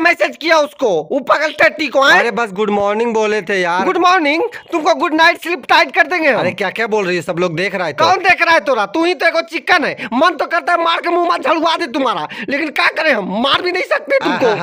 मैं मैसेज किया उसको वो पगल टट्टी को अरे बस गुड मॉर्निंग बोले थे यार गुड मॉर्निंग तुमको गुड नाइट स्लिप टाइट कर देंगे अरे क्या क्या बोल रही है सब लोग देख रहा है तो। कौन देख रहा है तोरा तू ही तो एक चिकन है मन तो करता है मार के मुंह मत झलवा दे तुम्हारा लेकिन क्या करे हम मार भी नहीं सकते तुमको